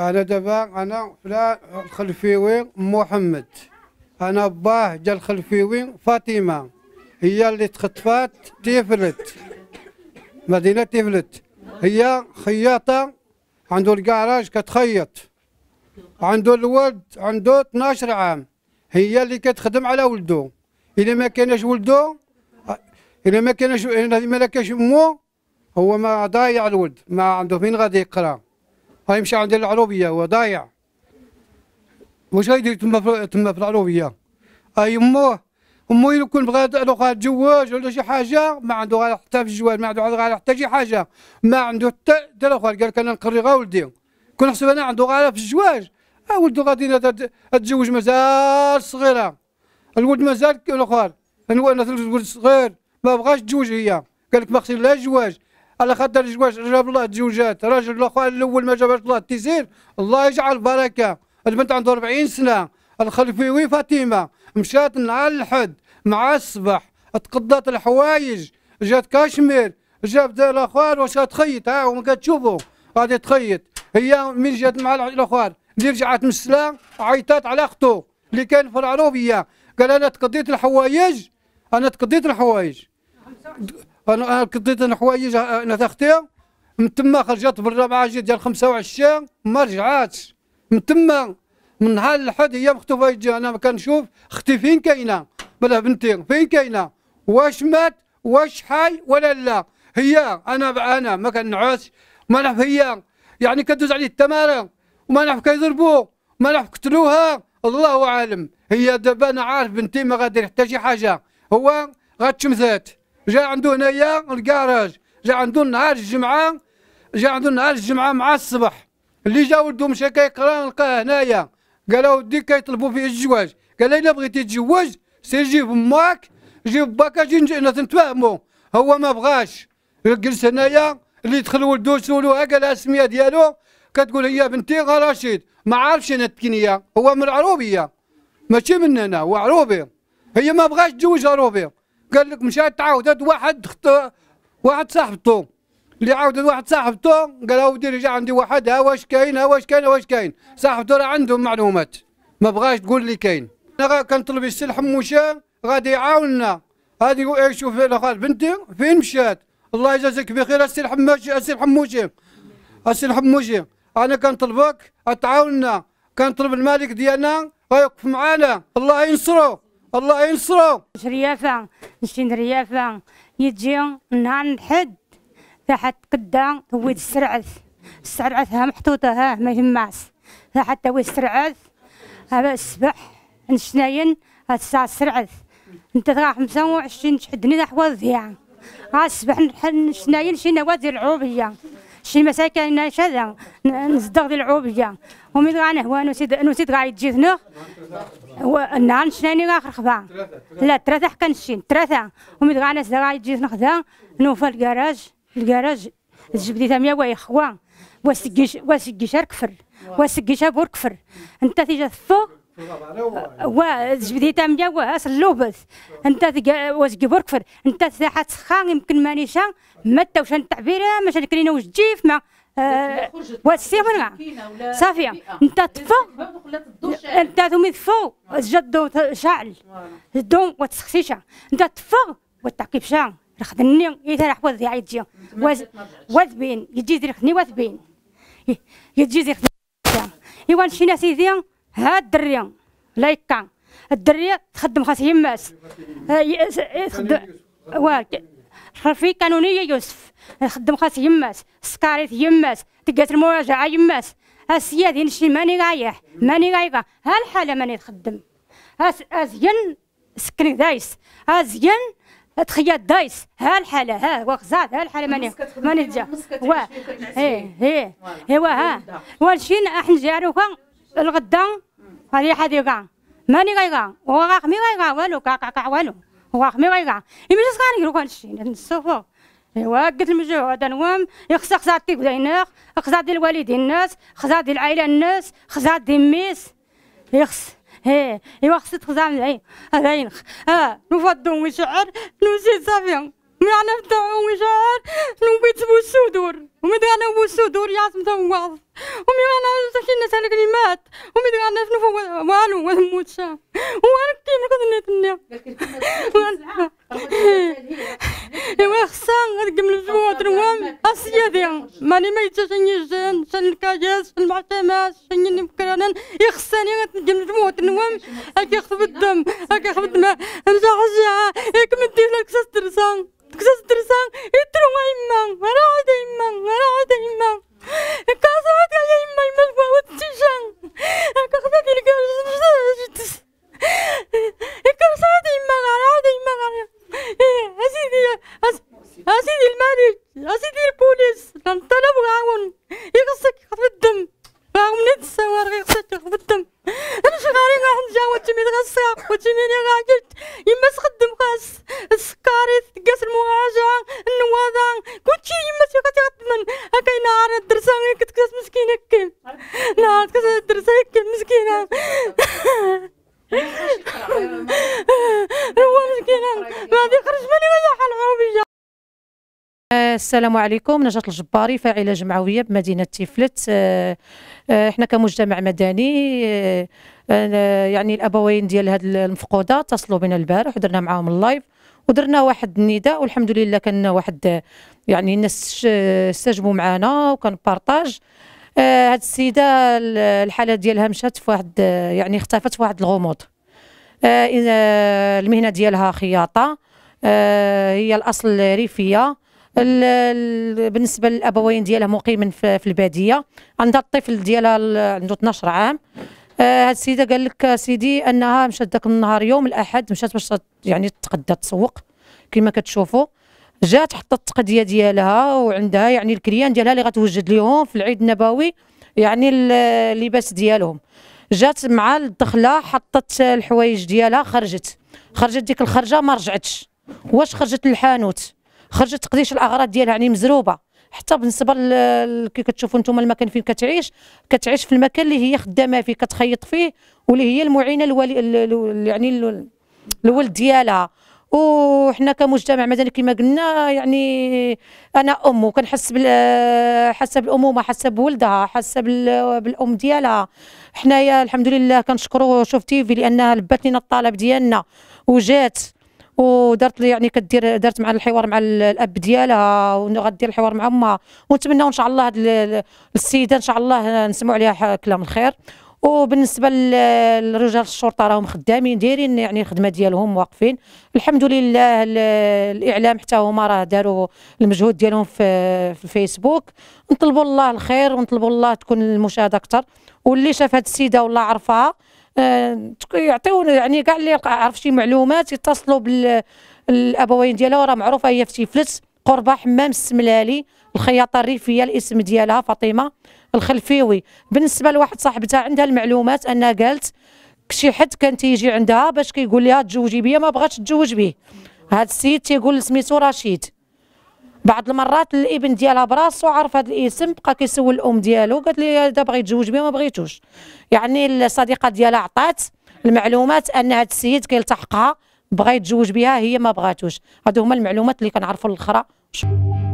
انا دابا انا فلان الخلفيوي محمد انا باه جا الخلفيوي فاطمه هي اللي تخطفات تيفلت مدينه تيفلت هي خياطه عنده الكراج كتخيط عنده الولد عنده 12 عام هي اللي كتخدم على ولده الا ما كانش ولده الا ما كانش الا ما كانش مو هو ما ضايع الولد ما عنده فين غادي يقرا مشى عند العروبيه وضايع واش غيدير تما تما في العروبيه هاي امه امه يكون بغا بغى لو ولا شي حاجه ما عنده غير حتى في الجواز ما عنده غير حتى شي حاجه ما عنده حتى حتى الاخر قال لك انا نقري غا ولدي كون حسب انا عنده غير في الزواج أه ولدو غادي تتزوج مازال صغيره الولد مازال الاخر الولد الولد صغير ما بغاش تزوج هي قال لك ما خصني لا زواج على خاطر جواش جاب الله تزوجات راجل الاخوة الاول ما جابش الله التيزير الله يجعل بركه البنت عندها 40 سنه الخلفيوي فاتيمه مشات نهار الحد مع الصبح تقضات الحوايج جات كاشمير جابت الاخوان واش تخيط ها وما تشوفوا غادي تخيط هي من جات مع الاخوان اللي رجعت من السلام عيطات على اختو اللي كان في العروبيه قال انا تقضيت الحوايج انا تقضيت الحوايج انا قضيت انا حوايج انا تختي من تما خرجت برا مع جيت ديال 25 ما رجعاتش من تما من نهار الحد هي مختوفة يجي انا كنشوف اختي فين كاينة بلا بنتي فين كاينة واش مات واش حي ولا لا هي انا انا ما كنعوس ما نعرف هي يعني كدوز عليه التمارة وما نعرف كيضربوا ما نعرف قتلوها الله اعلم هي دابا انا عارف بنتي ما غادير حتى شي حاجه هو غتشمثات جا عنده هنايا الكراج جا عنده نهار الجمعة جا عنده نهار الجمعة مع الصبح اللي جا ولدو مشى كيقرا لقاه هنايا قال له ودي كيطلبوا فيه الزواج قال له إلا بغيتي تتزوج سير جيب ماك جيب باك اجي نتفاهموا هو ما بغاش جلس هنايا اللي دخل ولدو سولو قال الاسمية السميه ديالو كتقول هي بنتي رشيد ما عارفش انا التكنيه هو من العروبيه ماشي من هنا هو عروبي هي ما بغاش تزوج عروبي قال لك مشات تعاودت واحد خط... واحد صاحبته اللي عاود واحد صاحبته قال هو ودي رجع عندي واحد ها واش كاين ها واش كاين ها واش كاين صاحبته راه عنده معلومات ما بغاش تقول لي كاين انا كنطلب السي مشى غادي يعاوننا هذه شوف بنتي فين مشات الله يجازيك بخير السي الحموشي السي الحموشي السي الحموشي انا كنطلبك تعاوننا كنطلب الملك ديالنا غيوقف معانا الله ينصرو الله ينصرو شريافة نشتي ريافة يجي نهار نحد تحت قدا تويد السرعث السرعث ها محطوطة ها ما يهماس تحت تويد السرعث هذا السبح نشناين الساعة السرعث انت راه 25 وعشرين تحدني تحوض فيها غا السبح نشناين شي نوادي العوبية شي مساكن انا شذا نصدق ديال العوبيه ومي غانا هو نسيد نسيد غاي تجي ثنوخ نهار شناني غاخر خبا لا ثلاثه حكا نشين ثلاثه ومي غانا سدا غاي تجي ثنوخ ذا نوفا الكراج الكراج جبدي ثامية واي خوا واسقيش واسقيش كفر واسقيش بور كفر انت تيجي فوق واز بديت ميا واس اللوبس انت واش قبر كفر انت ساحة سخان يمكن مانيشا ما توش التعبير ما شنكرينا وش جيف ما والسير من انت تفو انت تومي تفو جدو شعل دوم وتسخسيشا انت تفو وتعقيب شان رخدني إذا راح جي واش بين يجي ذي واش بين يجي ذي رخني إيوان شي ناس يزيان ها الدريه لا يكا الدريه تخدم خاص يماس يخدم واك الحرفي كانونيه يوسف يخدم خاص يماس السكاريت يماس تقات المراجعه يماس السياد هنشي ماني رايح ماني رايقه ها الحاله ماني تخدم ازين سكني دايس ازين تخيات دايس ها الحاله ها وخزات ها الحاله ماني ماني جا واه ايه ايه ايوا ها والشين احنا جاروكا الغدا هذي حدي قا ماني كا قا وقا خمي قا والو كا قا والو وقا خمي قا يمشي سكان يروح الشين نصفو وقت المجهود نوم يخص خزاتي خزات دي الوالدين الناس دي العائله الناس خزاتي ميس يخص هي يوخصت خزام العين هذا ينخ اه نفضوا ويشعر نمشي صافي معنى الدعوة وجار نوبيت بو الصدور ومدو أنا بو الصدور يعص متوعظ ومي أنا تحكي الناس على كلمات ومي أنا شنو والو ما نموتش وأنا كي نقد نتنى إوا خصا نقم الجوع تروام أسيادي ماني ما يتشني الجن شن الكاجاز شن المعتمات شن نفكر أنا يخصني نقم الجوع تروام أكي خفض الدم أكي خفت الدم نجا حجيها يكمل دير لك سسترسان күзәтіп тұрсаң ит имнаң كانت كذا تدرس هيك مسكينة هو مسكينة بعد يخرج مني وياها العوبية السلام عليكم نجاة الجباري فاعلة جمعوية بمدينة تفلت آه، آه، احنا كمجتمع مدني آه، يعني الابوين ديال هاد المفقودة اتصلوا بنا البارح ودرنا معاهم اللايف ودرنا واحد النداء والحمد لله كان واحد يعني الناس استجبوا معنا وكان بارطاج آه، هاد السيده الحاله ديالها مشات في واحد آه، يعني اختفت في واحد الغموض آه، المهنه ديالها خياطه هي الاصل ريفيه بالنسبه للابوين ديالها مقيم في الباديه عندها الطفل ديالها عنده 12 عام هاد السيده قال لك سيدي انها مشات داك النهار يوم الاحد مشات باش يعني تتغدى تسوق كما كتشوفوا جات حطت التقضيه ديالها وعندها يعني الكريان ديالها اللي غتوجد لهم في العيد النبوي يعني اللباس ديالهم جات مع الدخله حطت الحوايج ديالها خرجت خرجت ديك الخرجه ما رجعتش واش خرجت للحانوت خرجت تقديش الاغراض ديالها يعني مزروبه حتى بالنسبه كي كتشوفوا نتوما المكان فين كتعيش كتعيش في المكان اللي هي خدامه فيه كتخيط فيه واللي هي المعينه الولي يعني الولد ديالها وحنا كمجتمع مثلا كما قلنا يعني انا ام وكنحس بال حاسه بالامومه حاسه بولدها حاسه بالام ديالها حنايا الحمد لله كنشكروا شوف تيفي لانها لبات لنا الطلب ديالنا وجات ودارت لي يعني كدير دارت مع الحوار مع الاب ديالها وغدير الحوار مع امها ونتمنى ان شاء الله هاد السيده ان شاء الله نسمعوا عليها كلام الخير وبالنسبه لرجال الشرطه راهم خدامين دايرين يعني الخدمه ديالهم واقفين الحمد لله الاعلام حتى هما راه داروا المجهود ديالهم في في الفيسبوك نطلبوا الله الخير ونطلبوا الله تكون المشاهده اكثر واللي شاف هاد السيده ولا عرفها آه، يعطيو يعني كاع اللي عرف شي معلومات يتصلوا بالابوين ديالها وراه معروفه هي في تفلس قربه حمام السملالي الخياطه الريفيه الاسم ديالها فاطمه الخلفيوي بالنسبه لواحد صاحبتها عندها المعلومات انها قالت شي حد كان تيجي عندها باش كيقول لها تزوجي بيا ما بغاتش تزوج به هذا السيد تيقول سميتو رشيد بعض المرات الابن ديالها براسو عرف هذا الاسم بقى كيسول الام ديالو قالت لي هذا بغى يتزوج بها ما بغيتوش يعني الصديقه ديالها عطات المعلومات ان هذا السيد كيلتحقها بغى يتزوج بها هي ما بغاتوش هادو هما المعلومات اللي كنعرفو الاخرى 是。